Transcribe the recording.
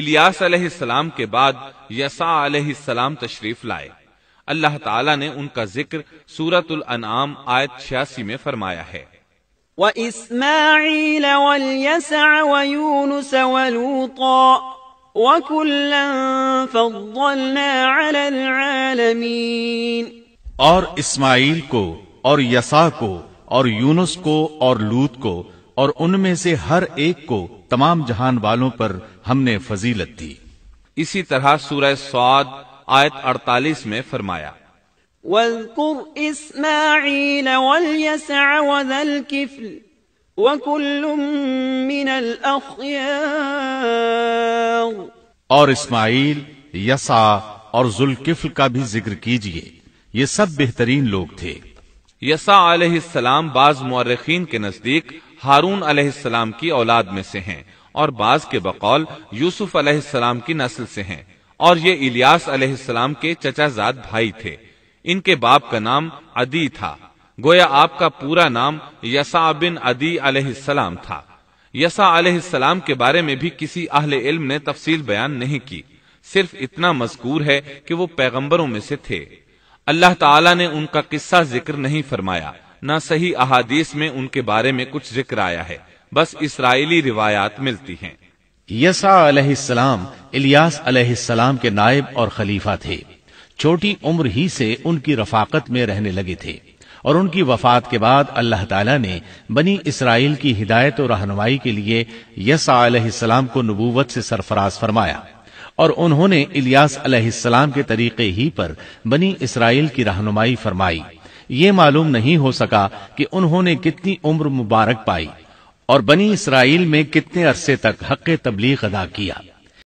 الیاس علیہ السلام کے بعد یسا علیہ السلام تشریف لائے اللہ تعالیٰ نے ان کا ذکر سورت الانعام آیت 86 میں فرمایا ہے وَإِسْمَاعِيلَ وَالْيَسَعَ وَيُونُسَ وَلُوطَا وَكُلًّا فَضَّلْنَا عَلَى الْعَالَمِينَ اور اسماعیل کو اور یسا کو اور یونس کو اور لوت کو اور ان میں سے ہر ایک کو تمام جہان والوں پر ہم نے فضیلت دی اسی طرح سورہ سعد آیت 48 میں فرمایا وَذْكُرْ إِسْمَاعِيلَ وَالْيَسَعَ وَذَا الْكِفْلِ وَكُلٌ مِّنَ الْأَخْيَارِ اور اسماعیل یسع اور ذلکفل کا بھی ذکر کیجئے یہ سب بہترین لوگ تھے یسع علیہ السلام بعض مورخین کے نزدیک ہارون علیہ السلام کی اولاد میں سے ہیں اور بعض کے بقول یوسف علیہ السلام کی نسل سے ہیں اور یہ الیاس علیہ السلام کے چچا زاد بھائی تھے ان کے باپ کا نام عدی تھا گویا آپ کا پورا نام یسا بن عدی علیہ السلام تھا یسا علیہ السلام کے بارے میں بھی کسی اہل علم نے تفصیل بیان نہیں کی صرف اتنا مذکور ہے کہ وہ پیغمبروں میں سے تھے اللہ تعالیٰ نے ان کا قصہ ذکر نہیں فرمایا نہ صحیح احادیث میں ان کے بارے میں کچھ ذکر آیا ہے بس اسرائیلی روایات ملتی ہیں یسا علیہ السلام الیاس علیہ السلام کے نائب اور خلیفہ تھے چھوٹی عمر ہی سے ان کی رفاقت میں رہنے لگے تھے اور ان کی وفات کے بعد اللہ تعالیٰ نے بنی اسرائیل کی ہدایت و رہنمائی کے لیے یسا علیہ السلام کو نبوت سے سرفراز فرمایا اور انہوں نے الیاس علیہ السلام کے طریقے ہی پر بنی اسرائیل کی رہنمائی فرمائی یہ معلوم نہیں ہو سکا کہ انہوں نے کتنی عمر مبارک پائی اور بنی اسرائیل میں کتنے عرصے تک حق تبلیغ ادا کیا